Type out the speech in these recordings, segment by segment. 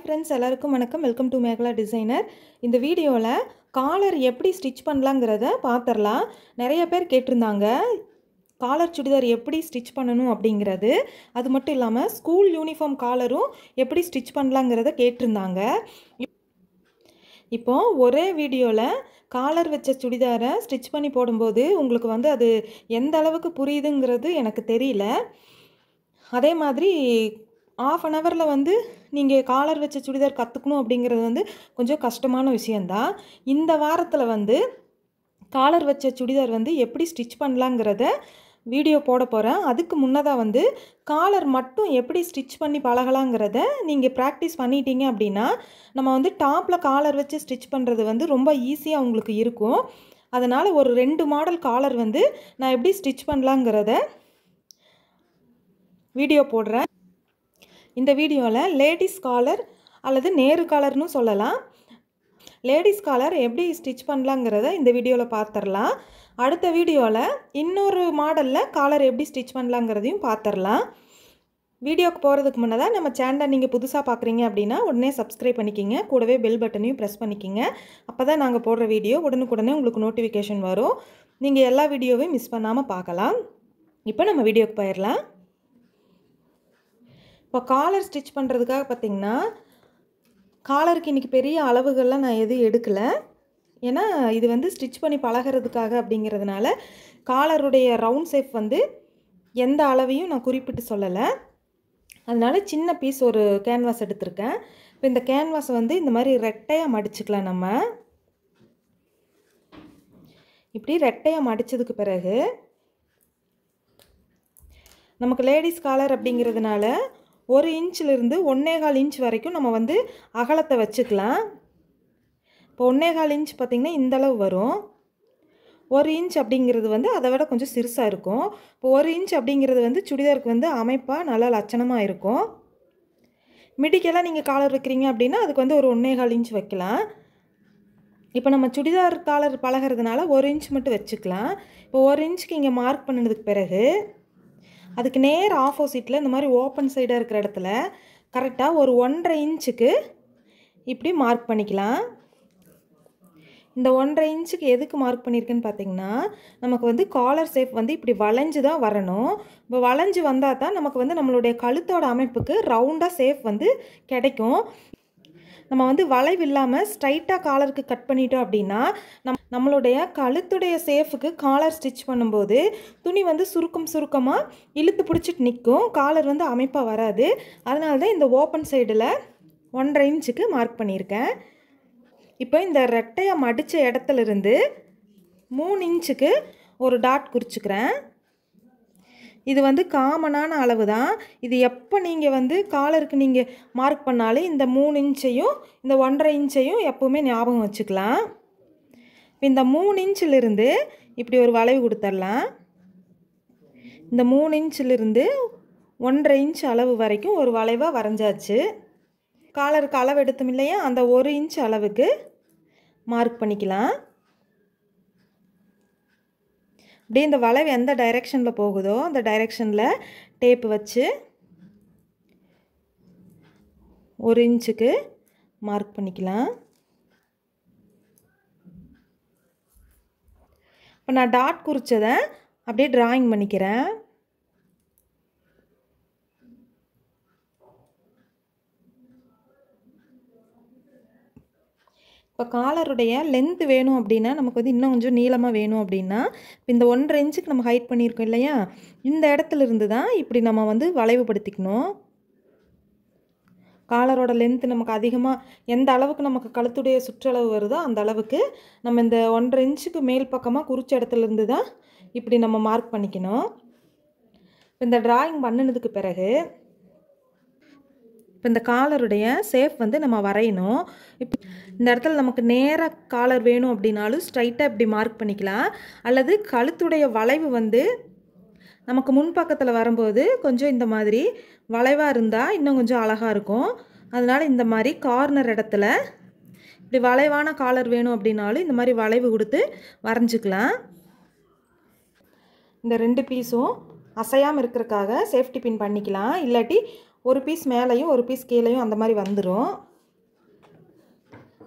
hi friends எல்லாருக்கும் வணக்கம் welcome to Megala designer இந்த வீடியோவில் காலர் எப்படி ஸ்டிச் பண்ணலாங்கிறத பார்த்துடலாம் நிறைய பேர் கேட்டிருந்தாங்க காலர் சுடிதார் எப்படி ஸ்டிச் பண்ணணும் அப்படிங்கிறது அது மட்டும் இல்லாமல் ஸ்கூல் யூனிஃபார்ம் காலரும் எப்படி ஸ்டிச் பண்ணலாங்கிறத கேட்டிருந்தாங்க இப்போ ஒரே வீடியோவில் காலர் வச்ச சுடிதாரை ஸ்டிச் பண்ணி போடும்போது உங்களுக்கு வந்து அது எந்த அளவுக்கு புரியுதுங்கிறது எனக்கு தெரியல அதே மாதிரி ஆஃப் அன் ஹவரில் வந்து நீங்கள் காலர் வச்ச சுடிதார் கற்றுக்கணும் அப்படிங்கிறது வந்து கொஞ்சம் கஷ்டமான விஷயந்தான் இந்த வாரத்தில் வந்து காலர் வச்ச சுடிதார் வந்து எப்படி ஸ்டிச் பண்ணலாங்கிறத வீடியோ போட போகிறேன் அதுக்கு முன்னதாக வந்து காலர் மட்டும் எப்படி ஸ்டிச் பண்ணி பழகலாங்கிறத நீங்கள் ப்ராக்டிஸ் பண்ணிட்டீங்க அப்படின்னா நம்ம வந்து டாப்பில் காலர் வச்சு ஸ்டிச் பண்ணுறது வந்து ரொம்ப ஈஸியாக உங்களுக்கு இருக்கும் அதனால் ஒரு ரெண்டு மாடல் காலர் வந்து நான் எப்படி ஸ்டிச் பண்ணலாங்கிறத வீடியோ போடுறேன் இந்த வீடியோவில் லேடிஸ் காலர் அல்லது நேரு காலர்னு சொல்லலாம் லேடிஸ் காலர் எப்படி ஸ்டிச் பண்ணலாங்கிறத இந்த வீடியோவில் பார்த்துடலாம் அடுத்த வீடியோவில் இன்னொரு மாடலில் காலர் எப்படி ஸ்டிச் பண்ணலாங்கிறதையும் பார்த்துடலாம் வீடியோக்கு போகிறதுக்கு முன்னதாக நம்ம சேனலை நீங்கள் புதுசாக பார்க்குறீங்க அப்படின்னா உடனே சப்ஸ்கிரைப் பண்ணிக்கிங்க கூடவே பெல் பட்டனையும் ப்ரெஸ் பண்ணிக்கிங்க அப்போ தான் நாங்கள் போடுற வீடியோ உடனுக்குடனே உங்களுக்கு நோட்டிஃபிகேஷன் வரும் நீங்கள் எல்லா வீடியோவையும் மிஸ் பண்ணாமல் பார்க்கலாம் இப்போ நம்ம வீடியோக்கு போயிடலாம் இப்போ காலர் ஸ்டிச் பண்ணுறதுக்காக பார்த்திங்கன்னா காலருக்கு இன்றைக்கி பெரிய அளவுகள்லாம் நான் எதுவும் எடுக்கலை ஏன்னா இது வந்து ஸ்டிச் பண்ணி பழகிறதுக்காக அப்படிங்கிறதுனால காலருடைய ரவுண்ட் ஷேப் வந்து எந்த அளவையும் நான் குறிப்பிட்டு சொல்லலை அதனால் சின்ன பீஸ் ஒரு கேன்வாஸ் எடுத்திருக்கேன் இப்போ இந்த கேன்வாஸை வந்து இந்த மாதிரி ரெட்டையாக மடிச்சுக்கலாம் நம்ம இப்படி ரெட்டையாக மடித்ததுக்கு பிறகு நமக்கு லேடிஸ் காலர் அப்படிங்கிறதுனால ஒரு இன்ச்சிலிருந்து ஒன்றேகால் இன்ச் வரைக்கும் நம்ம வந்து அகலத்தை வச்சுக்கலாம் இப்போ ஒன்றேகால் இன்ச் பார்த்திங்கன்னா இந்தளவு வரும் ஒரு இன்ச் அப்படிங்கிறது வந்து அதை விட கொஞ்சம் சிறுசாக இருக்கும் இப்போ ஒரு இன்ச் அப்படிங்கிறது வந்து சுடிதாருக்கு வந்து அமைப்பாக நல்லா லட்சணமாக இருக்கும் மிடிக்கெல்லாம் நீங்கள் காலர் வைக்கிறீங்க அப்படின்னா அதுக்கு வந்து ஒரு ஒன்றேகால் இன்ச் வைக்கலாம் இப்போ நம்ம சுடிதார் காலர் பழகிறதுனால ஒரு இன்ச் மட்டும் வச்சுக்கலாம் இப்போ ஒரு இன்ச்சுக்கு இங்கே மார்க் பண்ணினதுக்கு பிறகு அதுக்கு நேர் ஆப்போசிட்டில் இந்த மாதிரி ஓப்பன் சைடாக இருக்கிற இடத்துல கரெக்டாக ஒரு ஒன்றரை இன்ச்சுக்கு இப்படி மார்க் பண்ணிக்கலாம் இந்த ஒன்றரை இன்ச்சுக்கு எதுக்கு மார்க் பண்ணியிருக்குன்னு பார்த்தீங்கன்னா நமக்கு வந்து காலர் ஷேப் வந்து இப்படி வளைஞ்சு தான் வரணும் இப்போ வளைஞ்சு வந்தால் தான் நமக்கு வந்து நம்மளுடைய கழுத்தோட அமைப்புக்கு ரவுண்டாக ஷேப் வந்து கிடைக்கும் நம்ம வந்து வளைவு இல்லாமல் ஸ்ட்ரைட்டாக காலருக்கு கட் பண்ணிட்டோம் அப்படின்னா நம் நம்மளுடைய கழுத்துடைய சேஃபுக்கு காலர் ஸ்டிச் பண்ணும்போது துணி வந்து சுருக்கம் சுருக்கமாக இழுத்து பிடிச்சிட்டு நிற்கும் காலர் வந்து அமைப்பாக வராது அதனால தான் இந்த ஓப்பன் சைடில் ஒன்றரை இன்ச்சுக்கு மார்க் பண்ணியிருக்கேன் இப்போ இந்த ரெட்டையை மடித்த இடத்துலருந்து மூணு இன்ச்சுக்கு ஒரு டாட் குறிச்சிக்கிறேன் இது வந்து காமனான அளவு தான் இது எப்போ நீங்கள் வந்து காலருக்கு நீங்கள் மார்க் பண்ணாலே இந்த மூணு இன்ச்சையும் இந்த ஒன்றரை இன்ச்சையும் எப்போவுமே ஞாபகம் வச்சுக்கலாம் இந்த மூணு இன்ச்சிலிருந்து இப்படி ஒரு வளைவு கொடுத்துடலாம் இந்த மூணு இன்ச்சிலிருந்து ஒன்றரை இன்ச் அளவு வரைக்கும் ஒரு வளைவாக வரைஞ்சாச்சு காலருக்கு அளவு எடுத்தோம் இல்லையா அந்த ஒரு இன்ச் அளவுக்கு மார்க் பண்ணிக்கலாம் அப்படியே இந்த வளைவு எந்த டைரெக்ஷனில் போகுதோ அந்த டைரெக்ஷனில் டேப்பு வச்சு ஒரு இன்ச்சுக்கு மார்க் பண்ணிக்கலாம் இப்போ நான் டாட் குறித்ததை அப்படியே ட்ராயிங் பண்ணிக்கிறேன் இப்போ காலருடைய லென்த்து வேணும் அப்படின்னா நமக்கு வந்து இன்னும் கொஞ்சம் நீளமாக வேணும் அப்படின்னா இப்போ இந்த ஒன்றரை இன்ச்சுக்கு நம்ம ஹைட் பண்ணியிருக்கோம் இல்லையா இந்த இடத்துல இருந்து தான் இப்படி நம்ம வந்து வளைவுபடுத்திக்கணும் காலரோட லென்த்து நமக்கு அதிகமாக எந்த அளவுக்கு நமக்கு கழுத்துடைய சுற்றளவு வருதோ அந்த அளவுக்கு நம்ம இந்த ஒன்றரை இன்ச்சுக்கு மேல் பக்கமாக குறிச்ச இடத்துலேருந்து தான் இப்படி நம்ம மார்க் பண்ணிக்கணும் இந்த ட்ராயிங் பண்ணினதுக்கு பிறகு இப்போ இந்த காலருடைய சேஃப் வந்து நம்ம வரையணும் இப்போ இந்த இடத்துல நமக்கு நேராக காலர் வேணும் அப்படின்னாலும் ஸ்ட்ரைட்டாக இப்படி மார்க் பண்ணிக்கலாம் அல்லது கழுத்துடைய வளைவு வந்து நமக்கு முன்பக்கத்தில் வரும்போது கொஞ்சம் இந்த மாதிரி வளைவாக இருந்தால் இன்னும் கொஞ்சம் அழகாக இருக்கும் அதனால் இந்த மாதிரி கார்னர் இடத்துல இப்படி வளைவான காலர் வேணும் அப்படின்னாலும் இந்த மாதிரி வளைவு கொடுத்து வரைஞ்சிக்கலாம் இந்த ரெண்டு பீஸும் அசையாமல் இருக்கிறக்காக சேஃப்டி பின் பண்ணிக்கலாம் இல்லாட்டி ஒரு பீஸ் மேலேயும் ஒரு பீஸ் கீழேயும் அந்த மாதிரி வந்துடும்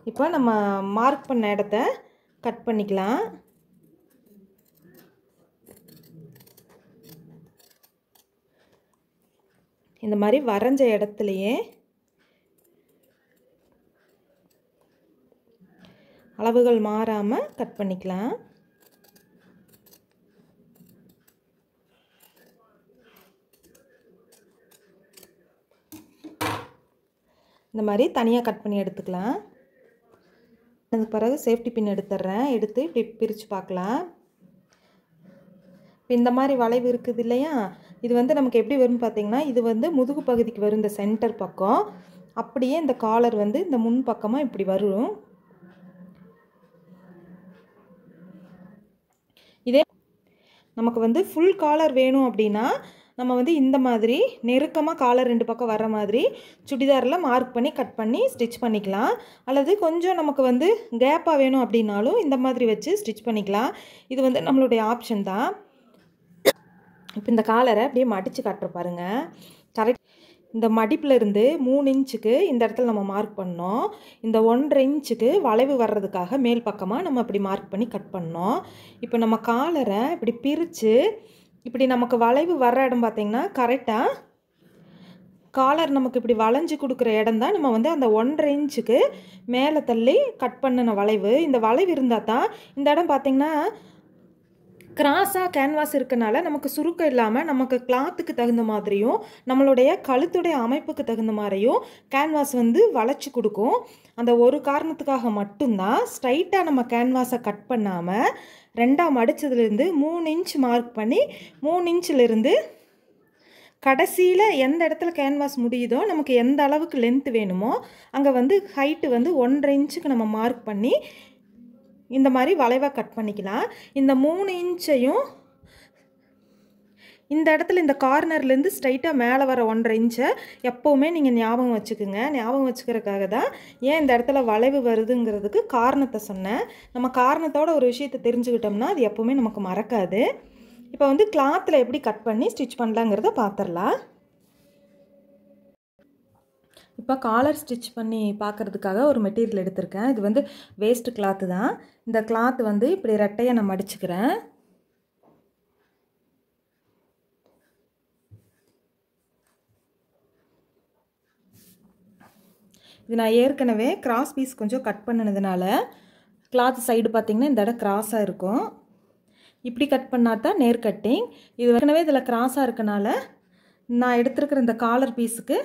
இப்போ நம்ம மார்க் பண்ண இடத்த கட் பண்ணிக்கலாம் இந்த மாதிரி வரைஞ்ச இடத்துலையே அளவுகள் மாறாமல் கட் பண்ணிக்கலாம் இந்த மாதிரி தனியாக கட் பண்ணி எடுத்துக்கலாம் அதுக்கு பிறகு சேஃப்டி பின் எடுத்துட்றேன் எடுத்து இப்படி பிரித்து பார்க்கலாம் இப்போ இந்த மாதிரி வளைவு இருக்குது இல்லையா இது வந்து நமக்கு எப்படி வரும்னு பார்த்தீங்கன்னா இது வந்து முதுகு பகுதிக்கு வரும் இந்த சென்டர் பக்கம் அப்படியே இந்த காலர் வந்து இந்த முன் பக்கமாக இப்படி வரும் இதே நமக்கு வந்து ஃபுல் காலர் வேணும் அப்படின்னா நம்ம வந்து இந்த மாதிரி நெருக்கமாக காலர் ரெண்டு பக்கம் வர மாதிரி சுடிதாரில் மார்க் பண்ணி கட் பண்ணி ஸ்டிச் பண்ணிக்கலாம் அல்லது கொஞ்சம் நமக்கு வந்து கேப்பாக வேணும் அப்படின்னாலும் இந்த மாதிரி வச்சு ஸ்டிச் பண்ணிக்கலாம் இது வந்து நம்மளுடைய ஆப்ஷன் தான் இப்போ இந்த காலரை அப்படியே மடித்து கட்டுற பாருங்கள் கரெக்ட் இந்த மடிப்பிலிருந்து மூணு இன்ச்சுக்கு இந்த இடத்துல நம்ம மார்க் பண்ணோம் இந்த ஒன்றரை இன்ச்சுக்கு வளைவு வர்றதுக்காக மேல் பக்கமாக நம்ம இப்படி மார்க் பண்ணி கட் பண்ணோம் இப்போ நம்ம காலரை இப்படி பிரித்து இப்படி நமக்கு வளைவு வர்ற இடம் பார்த்தீங்கன்னா கரெக்டாக காலர் நமக்கு இப்படி வளைஞ்சு கொடுக்குற இடம் தான் நம்ம வந்து அந்த ஒன்றரை இன்ச்சுக்கு மேலே தள்ளி கட் பண்ணின வளைவு இந்த வளைவு இருந்தால் தான் இந்த இடம் பார்த்திங்கன்னா கிராஸாக கேன்வாஸ் இருக்கனால நமக்கு சுருக்கம் இல்லாமல் நமக்கு கிளாத்துக்கு தகுந்த மாதிரியும் நம்மளுடைய கழுத்துடைய அமைப்புக்கு தகுந்த மாதிரியும் கேன்வாஸ் வந்து வளைச்சி கொடுக்கும் அந்த ஒரு காரணத்துக்காக மட்டும்தான் ஸ்ட்ரைட்டாக நம்ம கேன்வாஸை கட் பண்ணாமல் ரெண்டாம் அடித்ததுலேருந்து மூணு இன்ச் மார்க் பண்ணி மூணு இன்ச்சிலிருந்து கடைசியில் எந்த இடத்துல கேன்வாஸ் முடியுதோ நமக்கு எந்த அளவுக்கு லென்த் வேணுமோ அங்கே வந்து ஹைட்டு வந்து ஒன்றரை இன்ச்சுக்கு நம்ம மார்க் பண்ணி இந்த மாதிரி வளைவாக கட் பண்ணிக்கலாம் இந்த மூணு இன்ச்சையும் இந்த இடத்துல இந்த கார்னர்லேருந்து ஸ்ட்ரைட்டாக மேலே வர ஒன்றரை இன்ச்சை எப்போவுமே நீங்கள் ஞாபகம் வச்சுக்கோங்க ஞாபகம் வச்சுக்கிறதுக்காக தான் ஏன் இந்த இடத்துல வளைவு வருதுங்கிறதுக்கு காரணத்தை சொன்னேன் நம்ம காரணத்தோட ஒரு விஷயத்தை தெரிஞ்சுக்கிட்டோம்னா அது எப்போவுமே நமக்கு மறக்காது இப்போ வந்து கிளாத்தில் எப்படி கட் பண்ணி ஸ்டிச் பண்ணலாங்கிறத பார்த்துடலாம் இப்போ காலர் ஸ்டிச் பண்ணி பார்க்குறதுக்காக ஒரு மெட்டீரியல் எடுத்திருக்கேன் இது வந்து வேஸ்ட்டு கிளாத்து தான் இந்த கிளாத் வந்து இப்படி ரெட்டையை நான் மடிச்சுக்கிறேன் இது நான் ஏற்கனவே கிராஸ் பீஸ் கொஞ்சம் கட் பண்ணினதுனால கிளாத் சைடு பார்த்திங்கன்னா இந்த இடம் கிராஸாக இருக்கும் இப்படி கட் பண்ணால் தான் நேர் கட்டிங் இது ஏற்கனவே இதில் கிராஸாக இருக்கனால நான் எடுத்துருக்கிற இந்த காலர் பீஸுக்கு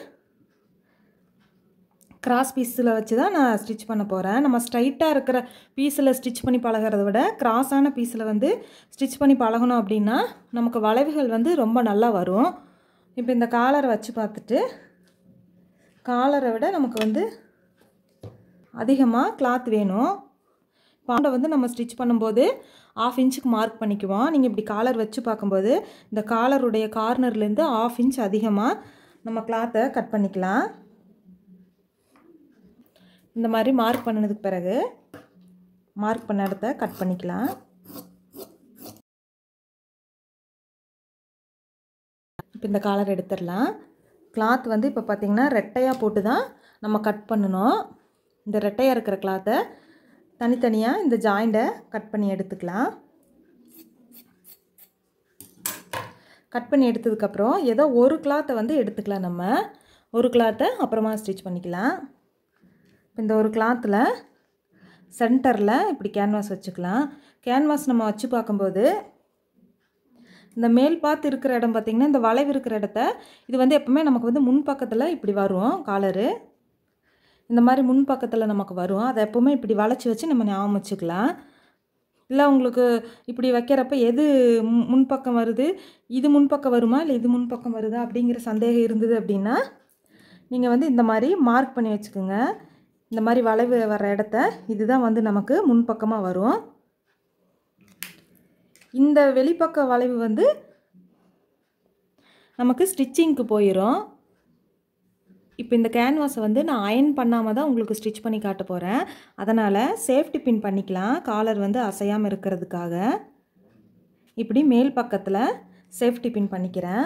கிராஸ் பீஸில் வச்சு தான் நான் ஸ்டிச் பண்ண போகிறேன் நம்ம ஸ்ட்ரைட்டாக இருக்கிற பீஸில் ஸ்டிச் பண்ணி பழகிறத விட கிராஸான பீஸில் வந்து ஸ்டிச் பண்ணி பழகணும் அப்படின்னா நமக்கு வளைவுகள் வந்து ரொம்ப நல்லா வரும் இப்போ இந்த காலரை வச்சு பார்த்துட்டு காலரை விட நமக்கு வந்து அதிகமாக கிளாத் வேணும் பாண்டை வந்து நம்ம ஸ்டிச் பண்ணும்போது ஆஃப் இன்ச்சுக்கு மார்க் பண்ணிக்குவோம் நீங்கள் இப்படி காலர் வச்சு பார்க்கும்போது இந்த காலருடைய கார்னர்லேருந்து ஆஃப் இன்ச் அதிகமாக நம்ம கிளாத்தை கட் பண்ணிக்கலாம் இந்த மாதிரி மார்க் பண்ணினதுக்கு பிறகு மார்க் பண்ண இடத்த கட் பண்ணிக்கலாம் இப்போ இந்த காலர் எடுத்துடலாம் கிளாத் வந்து இப்போ பார்த்திங்கன்னா ரெட்டையாக போட்டு தான் நம்ம கட் பண்ணணும் இந்த ரெட்டையாக இருக்கிற கிளாத்தை தனித்தனியாக இந்த ஜாயிண்டை கட் பண்ணி எடுத்துக்கலாம் கட் பண்ணி எடுத்ததுக்கப்புறம் ஏதோ ஒரு கிளாத்தை வந்து எடுத்துக்கலாம் நம்ம ஒரு கிளாத்தை அப்புறமா ஸ்டிச் பண்ணிக்கலாம் இந்த ஒரு கிளாத்தில் சென்டரில் இப்படி கேன்வாஸ் வச்சுக்கலாம் கேன்வாஸ் நம்ம வச்சு பார்க்கும்போது இந்த மேல் பாத்து இருக்கிற இடம் பார்த்திங்கன்னா இந்த வளைவு இருக்கிற இடத்த இது வந்து எப்போவுமே நமக்கு வந்து முன் பக்கத்தில் இப்படி வரும் காலரு இந்த மாதிரி முன் பக்கத்தில் நமக்கு வரும் அதை எப்போவுமே இப்படி வளைச்சி வச்சு நம்ம ஞாபகம் வச்சுக்கலாம் இல்லை உங்களுக்கு இப்படி வைக்கிறப்ப எது முன்பக்கம் வருது இது முன்பக்கம் வருமா இல்லை இது முன்பக்கம் வருதா அப்படிங்கிற சந்தேகம் இருந்தது அப்படின்னா நீங்கள் வந்து இந்த மாதிரி மார்க் பண்ணி வச்சுக்கோங்க இந்த மாதிரி வளைவு வர இடத்த இதுதான் வந்து நமக்கு முன்பக்கமாக வரும் இந்த வெளிப்பக்க வளைவு வந்து நமக்கு ஸ்டிச்சிங்க்கு போயிடும் இப்போ இந்த கேன்வாஸை வந்து நான் அயன் பண்ணாமல் தான் உங்களுக்கு ஸ்டிச் பண்ணி காட்ட போகிறேன் அதனால் சேஃப்டி பின் பண்ணிக்கலாம் காலர் வந்து அசையாமல் இருக்கிறதுக்காக இப்படி மேல் பக்கத்தில் சேஃப்டி பின் பண்ணிக்கிறேன்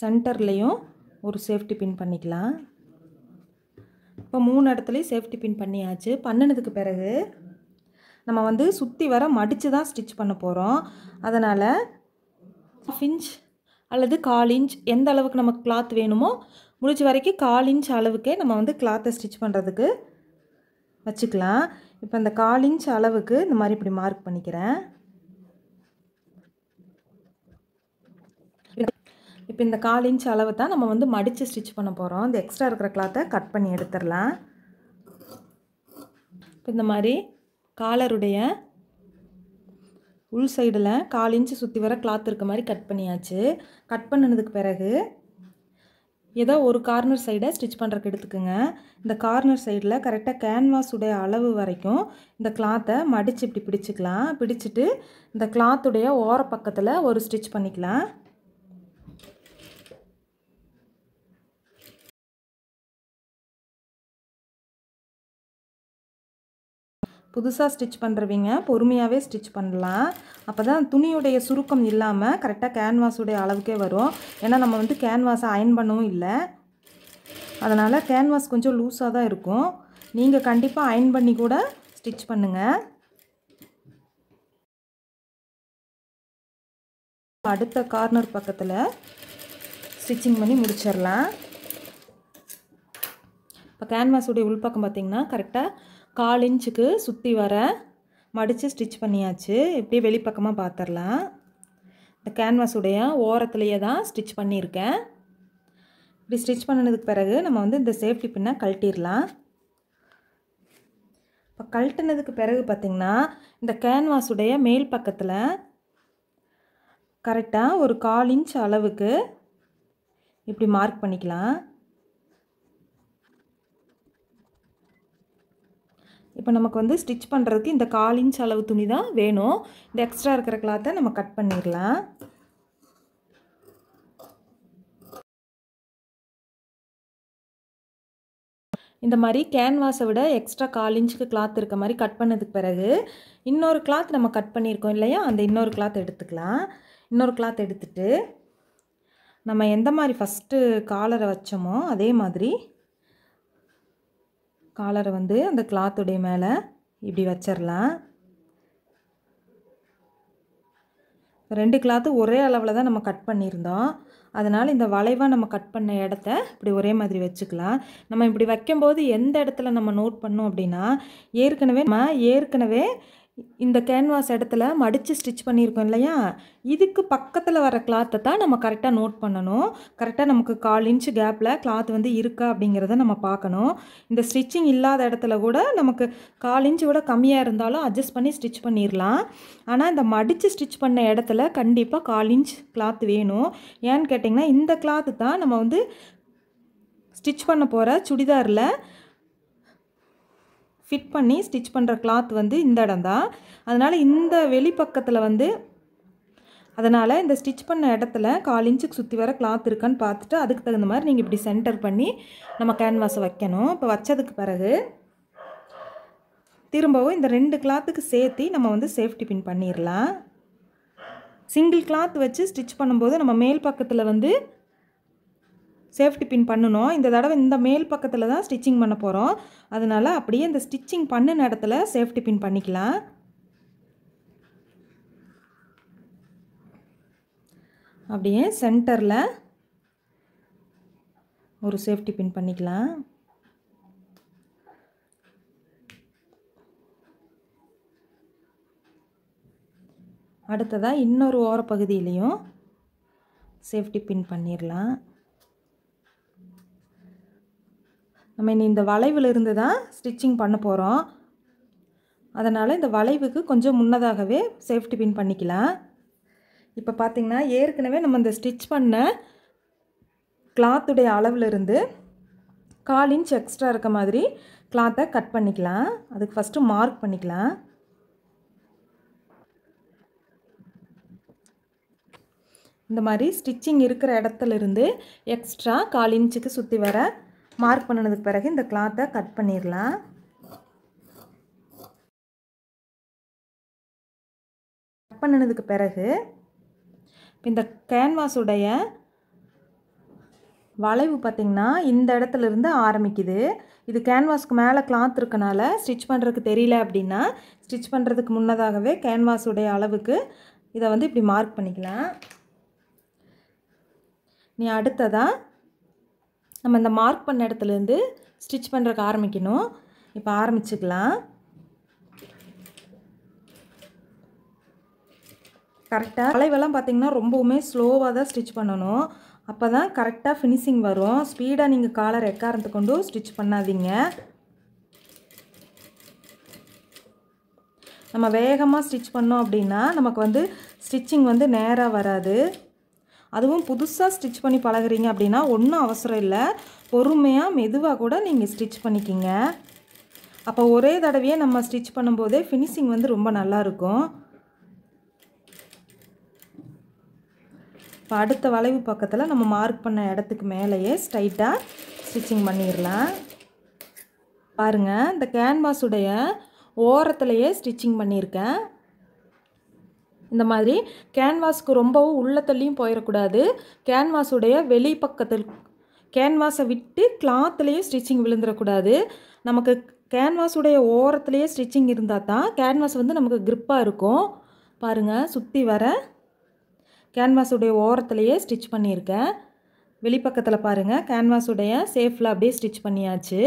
சென்டர்லேயும் ஒரு சேஃப்டி பின் பண்ணிக்கலாம் இப்போ மூணு இடத்துலையும் சேஃப்டி பின் பண்ணியாச்சு பண்ணினதுக்கு பிறகு நம்ம வந்து சுற்றி வர மடித்து தான் ஸ்டிச் பண்ண போகிறோம் அதனால் ஹாஃப் இன்ச் அல்லது கால் இன்ச் எந்த அளவுக்கு நமக்கு கிளாத் வேணுமோ முடிச்ச வரைக்கும் கால் இன்ச் அளவுக்கே நம்ம வந்து கிளாத்தை ஸ்டிச் பண்ணுறதுக்கு வச்சுக்கலாம் இப்போ இந்த கால் இன்ச் அளவுக்கு இந்த மாதிரி இப்படி மார்க் பண்ணிக்கிறேன் இப்போ இந்த கால் இன்ச் அளவு தான் நம்ம வந்து மடித்து ஸ்டிச் பண்ண போகிறோம் இந்த எக்ஸ்ட்ரா இருக்கிற கிளாத்தை கட் பண்ணி எடுத்துடலாம் இப்போ இந்த மாதிரி காலருடைய உள் சைடில் கால் இன்ச்சு சுற்றி வர கிளாத் இருக்க மாதிரி கட் பண்ணியாச்சு கட் பண்ணினதுக்கு பிறகு ஏதோ ஒரு கார்னர் சைடை ஸ்டிச் பண்ணுறக்கு எடுத்துக்கோங்க இந்த கார்னர் சைடில் கரெக்டாக கேன்வாஸுடைய அளவு வரைக்கும் இந்த கிளாத்தை மடித்து இப்படி பிடிச்சிக்கலாம் பிடிச்சிட்டு இந்த கிளாத்துடைய ஓர பக்கத்தில் ஒரு ஸ்டிச் பண்ணிக்கலாம் புதுசாக ஸ்டிச் பண்ணுறவங்க பொறுமையாகவே ஸ்டிச் பண்ணலாம் அப்போ தான் துணியுடைய சுருக்கம் இல்லாமல் கரெக்டாக கேன்வாஸுடைய அளவுக்கே வரும் ஏன்னா நம்ம வந்து கேன்வாஸை அயன் பண்ணவும் இல்லை அதனால் கேன்வாஸ் கொஞ்சம் லூஸாக தான் இருக்கும் நீங்கள் கண்டிப்பாக அயன் பண்ணி கூட ஸ்டிச் பண்ணுங்கள் அடுத்த கார்னர் பக்கத்தில் ஸ்டிச்சிங் பண்ணி முடிச்சிடலாம் இப்போ கேன்வாஸுடைய உள்பக்கம் பார்த்திங்கன்னா கரெக்டாக கால் இன்ச்சுக்கு சுற்றி வர மடித்து ஸ்டிச் பண்ணியாச்சு இப்படி வெளிப்பக்கமாக பார்த்துடலாம் இந்த கேன்வாஸுடைய ஓரத்துலேயே தான் ஸ்டிச் பண்ணியிருக்கேன் இப்படி ஸ்டிச் பண்ணினதுக்கு பிறகு நம்ம வந்து இந்த சேஃப்டி பின்னை கழட்டிடலாம் இப்போ கழட்டினதுக்கு பிறகு பார்த்திங்கன்னா இந்த கேன்வாஸுடைய மேல் பக்கத்தில் கரெக்டாக ஒரு கால் இன்ச் அளவுக்கு இப்படி மார்க் பண்ணிக்கலாம் இப்போ நமக்கு வந்து ஸ்டிச் பண்ணுறதுக்கு இந்த கால் இன்ச் அளவு துணி தான் வேணும் இந்த எக்ஸ்ட்ரா இருக்கிற கிளாத்தை நம்ம கட் பண்ணிடலாம் இந்த மாதிரி கேன்வாஸை விட எக்ஸ்ட்ரா கால் இன்ச்சுக்கு கிளாத் இருக்க மாதிரி கட் பண்ணதுக்கு பிறகு இன்னொரு கிளாத் நம்ம கட் பண்ணியிருக்கோம் இல்லையா அந்த இன்னொரு கிளாத் எடுத்துக்கலாம் இன்னொரு கிளாத் எடுத்துகிட்டு நம்ம எந்த மாதிரி ஃபஸ்ட்டு காலரை வச்சோமோ அதே மாதிரி காலரை வந்து அந்த கிளாத்துடைய மேலே இப்படி வச்சிடலாம் ரெண்டு கிளாத்து ஒரே அளவில் தான் நம்ம கட் பண்ணியிருந்தோம் அதனால் இந்த வளைவாக நம்ம கட் பண்ண இடத்த இப்படி ஒரே மாதிரி வச்சுக்கலாம் நம்ம இப்படி வைக்கும்போது எந்த இடத்துல நம்ம நோட் பண்ணோம் அப்படின்னா ஏற்கனவே நம்ம ஏற்கனவே இந்த கேன்வாஸ் இடத்துல மடித்து ஸ்டிச் பண்ணியிருக்கோம் இல்லையா இதுக்கு பக்கத்தில் வர கிளாத்தை தான் நம்ம கரெக்டாக நோட் பண்ணணும் கரெக்டாக நமக்கு கால் இன்ச்சு கேப்பில் கிளாத் வந்து இருக்கா அப்படிங்கிறத நம்ம பார்க்கணும் இந்த ஸ்டிச்சிங் இல்லாத இடத்துல கூட நமக்கு கால் இன்ச்சு கூட கம்மியாக இருந்தாலும் அட்ஜஸ்ட் பண்ணி ஸ்டிச் பண்ணிடலாம் ஆனால் இந்த மடித்து ஸ்டிச் பண்ண இடத்துல கண்டிப்பாக கால் இன்ச் கிளாத் வேணும் ஏன்னு கேட்டிங்கன்னா இந்த கிளாத்து தான் நம்ம வந்து ஸ்டிச் பண்ண போகிற சுடிதாரில் ஃபிட் பண்ணி ஸ்டிச் பண்ணுற கிளாத் வந்து இந்த இடம் தான் அதனால் இந்த வெளிப்பக்கத்தில் வந்து அதனால் இந்த ஸ்டிச் பண்ண இடத்துல கால் இன்ச்சுக்கு சுற்றி வர கிளாத் இருக்கான்னு பார்த்துட்டு அதுக்கு தகுந்த மாதிரி நீங்கள் இப்படி சென்டர் பண்ணி நம்ம கேன்வாஸை வைக்கணும் இப்போ வச்சதுக்கு பிறகு திரும்பவும் இந்த ரெண்டு கிளாத்துக்கு சேர்த்து நம்ம வந்து சேஃப்டி பின் பண்ணிடலாம் சிங்கிள் கிளாத் வச்சு ஸ்டிச் பண்ணும்போது நம்ம மேல் பக்கத்தில் வந்து சேஃப்டி பின் பண்ணணும் இந்த தடவை இந்த மேல் பக்கத்தில் தான் ஸ்டிச்சிங் பண்ண போகிறோம் அதனால் அப்படியே இந்த ஸ்டிச்சிங் பண்ணின இடத்துல சேஃப்டி பின் பண்ணிக்கலாம் அப்படியே சென்டரில் ஒரு சேஃப்டி பின் பண்ணிக்கலாம் அடுத்ததாக இன்னொரு ஓரப்பகுதியிலையும் சேஃப்டி பின் பண்ணிடலாம் நம்ம இனி இந்த வளைவிலிருந்து தான் ஸ்டிச்சிங் பண்ண போகிறோம் அதனால் இந்த வளைவுக்கு கொஞ்சம் முன்னதாகவே சேஃப்டி பின் பண்ணிக்கலாம் இப்போ பார்த்திங்கன்னா ஏற்கனவே நம்ம இந்த ஸ்டிச் பண்ண கிளாத்துடைய அளவிலிருந்து கால் இன்ச் எக்ஸ்ட்ரா இருக்க மாதிரி கிளாத்தை கட் பண்ணிக்கலாம் அதுக்கு ஃபஸ்ட்டு மார்க் பண்ணிக்கலாம் இந்த மாதிரி ஸ்டிச்சிங் இருக்கிற இடத்துலருந்து எக்ஸ்ட்ரா கால் இன்ச்சுக்கு சுற்றி வர மார்க் பண்ணினதுக்கு பிறகு இந்த கிளாத்தை கட் பண்ணிடலாம் கட் பண்ணினதுக்கு பிறகு இந்த கேன்வாஸுடைய வளைவு பார்த்திங்கன்னா இந்த இடத்துலேருந்து ஆரம்பிக்குது இது கேன்வாஸ்க்கு மேலே கிளாத் இருக்கனால ஸ்டிச் பண்ணுறதுக்கு தெரியல அப்படின்னா ஸ்டிச் பண்ணுறதுக்கு முன்னதாகவே கேன்வாஸுடைய அளவுக்கு இதை வந்து இப்படி மார்க் பண்ணிக்கலாம் நீ அடுத்ததாக நம்ம இந்த மார்க் பண்ண இடத்துலேருந்து ஸ்டிச் பண்ணுறக்கு ஆரம்பிக்கணும் இப்போ ஆரம்பிச்சுக்கலாம் கரெக்டாக அலைவெல்லாம் பார்த்திங்கன்னா ரொம்பவுமே ஸ்லோவாக தான் ஸ்டிச் பண்ணணும் அப்போ தான் கரெக்டாக ஃபினிஷிங் வரும் ஸ்பீடாக நீங்கள் காலர் எக்காரத்து கொண்டு ஸ்டிச் பண்ணாதீங்க நம்ம வேகமாக ஸ்டிச் பண்ணோம் அப்படின்னா நமக்கு வந்து ஸ்டிச்சிங் வந்து நேராக வராது அதுவும் புதுசாக ஸ்டிச் பண்ணி பழகிறீங்க அப்படின்னா ஒன்றும் அவசரம் இல்லை பொறுமையாக மெதுவாக கூட நீங்கள் ஸ்டிச் பண்ணிக்கிங்க அப்போ ஒரே தடவையே நம்ம ஸ்டிச் பண்ணும்போதே ஃபினிஷிங் வந்து ரொம்ப நல்லாயிருக்கும் இப்போ அடுத்த வளைவு பக்கத்தில் நம்ம மார்க் பண்ண இடத்துக்கு மேலேயே ஸ்ட்ரைட்டாக ஸ்டிச்சிங் பண்ணிடலாம் பாருங்கள் இந்த கேன்வாஸுடைய ஓரத்துலையே ஸ்டிச்சிங் பண்ணியிருக்கேன் இந்த மாதிரி கேன்வாஸ்க்கு ரொம்பவும் உள்ளத்தள்ளியும் போயிடக்கூடாது கேன்வாஸுடைய வெளி பக்கத்தில் கேன்வாஸை விட்டு கிளாத்துலேயும் ஸ்டிச்சிங் விழுந்துடக்கூடாது நமக்கு கேன்வாஸுடைய ஓரத்துலேயே ஸ்டிச்சிங் இருந்தால் தான் கேன்வாஸ் வந்து நமக்கு க்ரிப்பாக இருக்கும் பாருங்கள் சுற்றி வர கேன்வாஸுடைய ஓரத்துலேயே ஸ்டிச் பண்ணியிருக்கேன் வெளிப்பக்கத்தில் பாருங்கள் கேன்வாஸுடைய சேஃபில் அப்படியே ஸ்டிச் பண்ணியாச்சு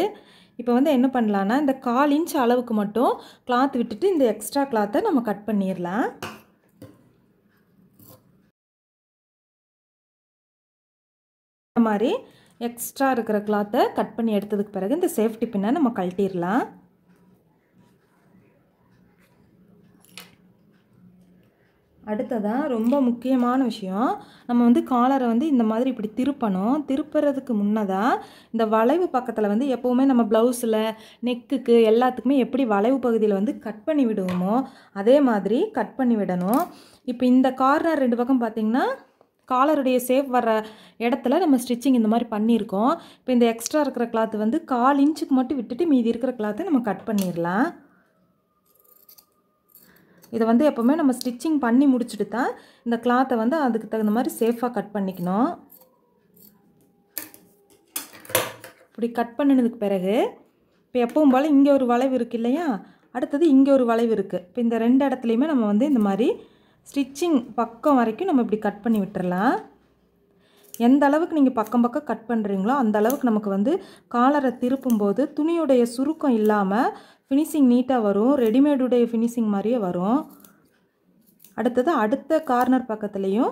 இப்போ வந்து என்ன பண்ணலான்னா இந்த கால் இன்ச் அளவுக்கு மட்டும் கிளாத் விட்டுட்டு இந்த எக்ஸ்ட்ரா கிளாத்தை நம்ம கட் பண்ணிடலாம் மாதிரி எக்ஸ்ட்ரா இருக்கிற கிளாத்தை கட் பண்ணி எடுத்ததுக்கு பிறகு இந்த சேஃப்டி பின்னை நம்ம கழட்டிடலாம் அடுத்ததாக ரொம்ப முக்கியமான விஷயம் நம்ம வந்து காலரை வந்து இந்த மாதிரி இப்படி திருப்பணும் திருப்புறதுக்கு முன்னதாக இந்த வளைவு பக்கத்தில் வந்து எப்போவுமே நம்ம ப்ளவுஸில் நெக்குக்கு எல்லாத்துக்குமே எப்படி வளைவு பகுதியில் வந்து கட் பண்ணி விடுவோமோ அதே மாதிரி கட் பண்ணி விடணும் இப்போ இந்த கார்னர் ரெண்டு பக்கம் பார்த்திங்கன்னா காலருடைய சேவ் வர்ற இடத்துல நம்ம ஸ்டிச்சிங் இந்த மாதிரி பண்ணியிருக்கோம் இப்போ இந்த எக்ஸ்ட்ரா இருக்கிற கிளாத் வந்து கால் இன்ச்சுக்கு மட்டும் விட்டுட்டு மீதி இருக்கிற கிளாத்தை நம்ம கட் பண்ணிடலாம் இதை வந்து எப்போவுமே நம்ம ஸ்டிச்சிங் பண்ணி முடிச்சுட்டு தான் இந்த கிளாத்தை வந்து அதுக்கு தகுந்த மாதிரி சேஃபாக கட் பண்ணிக்கணும் இப்படி கட் பண்ணினதுக்கு பிறகு இப்போ எப்பவும் போல் இங்கே ஒரு வளைவு இருக்குது இல்லையா அடுத்தது இங்கே ஒரு வளைவு இருக்குது இப்போ இந்த ரெண்டு இடத்துலையுமே நம்ம வந்து இந்த மாதிரி ஸ்டிச்சிங் பக்கம் வரைக்கும் நம்ம இப்படி கட் பண்ணி விட்டுறலாம் எந்த அளவுக்கு நீங்கள் பக்கம் பக்கம் கட் பண்ணுறீங்களோ அந்த அளவுக்கு நமக்கு வந்து காலரை திருப்பும்போது துணியுடைய சுருக்கம் இல்லாமல் ஃபினிஷிங் நீட்டாக வரும் ரெடிமேடுடைய ஃபினிஷிங் மாதிரியே வரும் அடுத்தது அடுத்த கார்னர் பக்கத்துலேயும்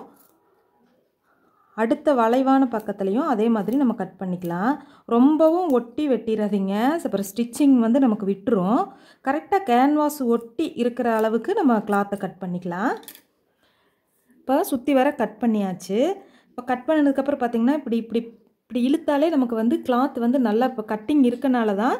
அடுத்த வளைவான பக்கத்துலேயும் அதே மாதிரி நம்ம கட் பண்ணிக்கலாம் ரொம்பவும் ஒட்டி வெட்டிடாதீங்க அப்புறம் ஸ்டிச்சிங் வந்து நமக்கு விட்டுரும் கரெக்டாக கேன்வாஸ் ஒட்டி இருக்கிற அளவுக்கு நம்ம கிளாத்தை கட் பண்ணிக்கலாம் இப்போ சுற்றி வர கட் பண்ணியாச்சு இப்போ கட் பண்ணதுக்கப்புறம் பார்த்திங்கன்னா இப்படி இப்படி இப்படி இழுத்தாலே நமக்கு வந்து கிளாத் வந்து நல்லா இப்போ கட்டிங் இருக்கனால தான்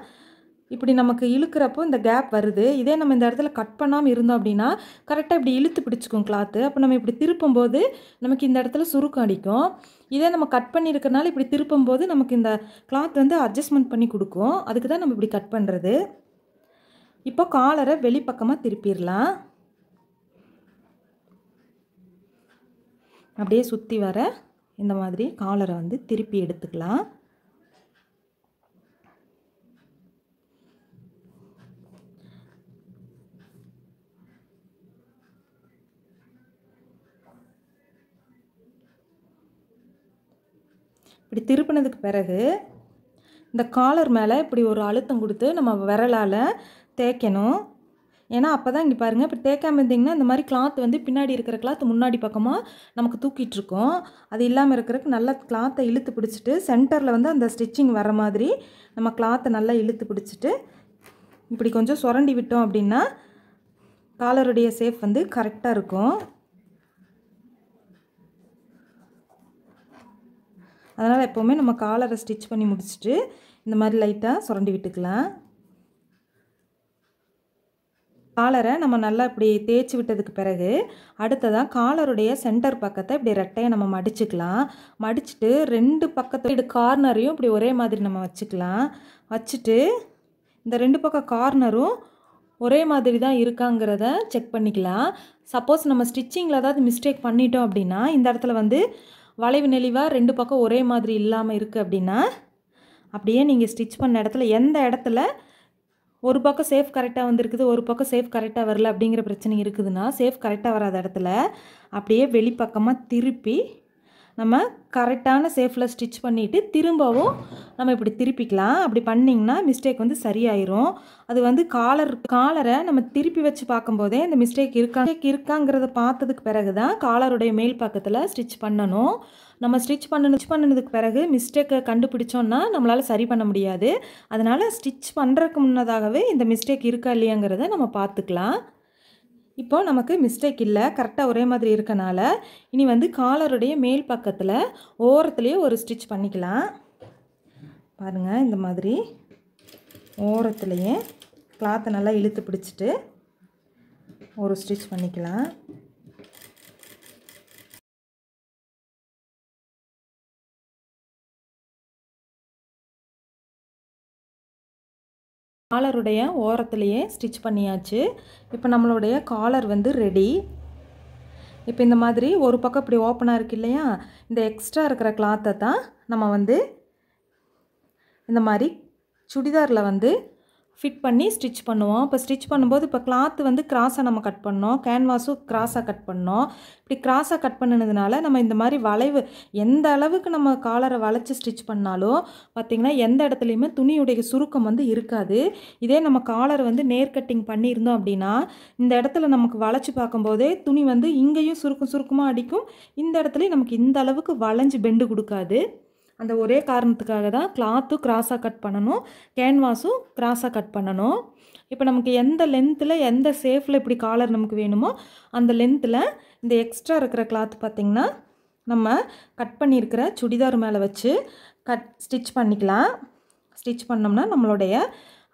இப்படி நமக்கு இழுக்கிறப்போ இந்த கேப் வருது இதே நம்ம இந்த இடத்துல கட் பண்ணாமல் இருந்தோம் அப்படின்னா கரெக்டாக இப்படி இழுத்து பிடிச்சிக்கும் கிளாத்து அப்போ நம்ம இப்படி திருப்பும் போது நமக்கு இந்த இடத்துல சுருக்கம் அடிக்கும் இதே நம்ம கட் பண்ணியிருக்கனால இப்படி திருப்பும் போது நமக்கு இந்த கிளாத் வந்து அட்ஜஸ்ட்மெண்ட் பண்ணி கொடுக்கும் அதுக்கு தான் நம்ம இப்படி கட் பண்ணுறது இப்போ காலரை வெளிப்பக்கமாக திருப்பிடலாம் அப்படியே சுற்றி வர இந்த மாதிரி காலரை வந்து திருப்பி எடுத்துக்கலாம் இப்படி திருப்பினதுக்கு பிறகு இந்த காலர் மேலே இப்படி ஒரு அழுத்தம் கொடுத்து நம்ம விரலால் தேய்க்கணும் ஏன்னா அப்போ தான் இங்கே பாருங்கள் இப்போ தேக்காமல் இருந்திங்கன்னா இந்த மாதிரி கிளாத் வந்து பின்னாடி இருக்கிற கிளாத் முன்னாடி பக்கமாக நமக்கு தூக்கிட்டுருக்கோம் அது இல்லாமல் இருக்கிறதுக்கு நல்லா கிளாத்தை இழுத்து பிடிச்சிட்டு சென்டரில் வந்து அந்த ஸ்டிச்சிங் வர மாதிரி நம்ம கிளாத்தை நல்லா இழுத்து பிடிச்சிட்டு இப்படி கொஞ்சம் சுரண்டி விட்டோம் அப்படின்னா காலருடைய சேஃப் வந்து கரெக்டாக இருக்கும் அதனால் எப்போவுமே நம்ம காலரை ஸ்டிச் பண்ணி முடிச்சுட்டு இந்த மாதிரி லைட்டாக சுரண்டி விட்டுக்கலாம் காலரை நம்ம நல்லா இப்படி தேய்ச்சி விட்டதுக்கு பிறகு அடுத்ததாக காலருடைய சென்டர் பக்கத்தை இப்படி ரெட்டையை நம்ம மடிச்சுக்கலாம் மடிச்சுட்டு ரெண்டு பக்கத்து இது கார்னரையும் இப்படி ஒரே மாதிரி நம்ம வச்சுக்கலாம் வச்சுட்டு இந்த ரெண்டு பக்கம் கார்னரும் ஒரே மாதிரி தான் இருக்காங்கிறத செக் பண்ணிக்கலாம் சப்போஸ் நம்ம ஸ்டிச்சிங்கில் ஏதாவது மிஸ்டேக் பண்ணிட்டோம் அப்படின்னா இந்த இடத்துல வந்து வளைவு நெளிவாக ரெண்டு பக்கம் ஒரே மாதிரி இல்லாமல் இருக்குது அப்படின்னா அப்படியே நீங்கள் ஸ்டிச் பண்ண இடத்துல எந்த இடத்துல ஒரு பக்கம் சேஃப் கரெக்டாக வந்திருக்குது ஒரு பக்கம் சேஃப் கரெக்டாக வரல அப்படிங்கிற பிரச்சனை இருக்குதுன்னா சேஃப் கரெக்டாக வராத இடத்துல அப்படியே வெளிப்பக்கமாக திருப்பி நம்ம கரெக்டான சேஃபில் ஸ்டிச் பண்ணிவிட்டு திரும்பவும் நம்ம இப்படி திருப்பிக்கலாம் அப்படி பண்ணிங்கன்னா மிஸ்டேக் வந்து சரியாயிரும் அது வந்து காலர் காலரை நம்ம திருப்பி வச்சு பார்க்கும்போதே இந்த மிஸ்டேக் இருக்கா இருக்காங்கிறத பார்த்ததுக்கு பிறகு தான் காலருடைய மேல் பக்கத்தில் ஸ்டிச் பண்ணணும் நம்ம ஸ்டிச் பண்ணணும் ஸ்டிச் பண்ணதுக்கு பிறகு மிஸ்டேக்கை கண்டுபிடிச்சோன்னா நம்மளால் சரி பண்ண முடியாது அதனால் ஸ்டிச் பண்ணுறதுக்கு முன்னதாகவே இந்த மிஸ்டேக் இருக்கா இல்லையாங்கிறத நம்ம பார்த்துக்கலாம் இப்போ நமக்கு மிஸ்டேக் இல்லை கரெக்டாக ஒரே மாதிரி இருக்கனால இனி வந்து காலருடைய மேல் பக்கத்தில் ஓரத்துலேயே ஒரு ஸ்டிச் பண்ணிக்கலாம் பாருங்கள் இந்த மாதிரி ஓரத்துலேயே கிளாத்தை நல்லா இழுத்து பிடிச்சிட்டு ஒரு ஸ்டிச் பண்ணிக்கலாம் காலருடைய ஓரத்துலேயே ஸ்டிச் பண்ணியாச்சு இப்போ நம்மளுடைய காலர் வந்து ரெடி இப்போ இந்த மாதிரி ஒரு பக்கம் இப்படி ஓப்பனாக இருக்குது இல்லையா இந்த எக்ஸ்ட்ரா இருக்கிற கிளாத்தை தான் நம்ம வந்து இந்த மாதிரி சுடிதாரில் வந்து ஃபிட் பண்ணி ஸ்டிச் பண்ணுவோம் இப்போ ஸ்டிச் பண்ணும்போது இப்போ கிளாத்து வந்து கிராஸாக நம்ம கட் பண்ணோம் கேன்வாஸும் கிராஸாக கட் பண்ணோம் இப்படி கிராஸாக கட் பண்ணினதுனால நம்ம இந்த மாதிரி வளைவு எந்த அளவுக்கு நம்ம காலரை வளைச்சி ஸ்டிச் பண்ணாலும் பார்த்திங்கன்னா எந்த இடத்துலையுமே துணியுடைய சுருக்கம் வந்து இருக்காது இதே நம்ம காலர் வந்து நேர் கட்டிங் பண்ணியிருந்தோம் அப்படின்னா இந்த இடத்துல நமக்கு வளைச்சி பார்க்கும்போதே துணி வந்து இங்கேயும் சுருக்கம் சுருக்கமாக அடிக்கும் இந்த இடத்துலையும் நமக்கு இந்த அளவுக்கு வளைஞ்சு பெண்டு கொடுக்காது அந்த ஒரே காரணத்துக்காக தான் கிளாத்தும் கிராஸாக கட் பண்ணணும் கேன்வாஸும் கிராஸாக கட் பண்ணணும் இப்போ நமக்கு எந்த லென்த்தில் எந்த சேஃபில் இப்படி காலர் நமக்கு வேணுமோ அந்த லென்த்தில் இந்த எக்ஸ்ட்ரா இருக்கிற கிளாத் பார்த்திங்கன்னா நம்ம கட் பண்ணியிருக்கிற சுடிதார் மேலே வச்சு கட் ஸ்டிச் பண்ணிக்கலாம் ஸ்டிச் பண்ணோம்னா நம்மளுடைய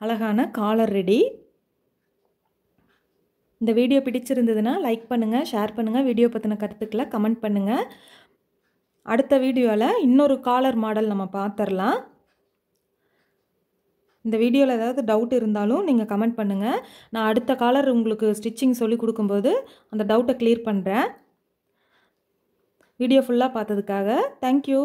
அழகான காலர் ரெடி இந்த வீடியோ பிடிச்சிருந்ததுன்னா லைக் பண்ணுங்கள் ஷேர் பண்ணுங்கள் வீடியோ பற்றின கருத்துக்களை கமெண்ட் பண்ணுங்கள் அடுத்த வீடியோவில் இன்னொரு காலர் மாடல் நம்ம பார்த்துடலாம் இந்த வீடியோவில் ஏதாவது டவுட் இருந்தாலும் நீங்கள் கமெண்ட் பண்ணுங்கள் நான் அடுத்த காலர் உங்களுக்கு ஸ்டிச்சிங் சொல்லி கொடுக்கும்போது அந்த டவுட்டை கிளியர் பண்ணுறேன் வீடியோ ஃபுல்லாக பார்த்ததுக்காக தேங்க்யூ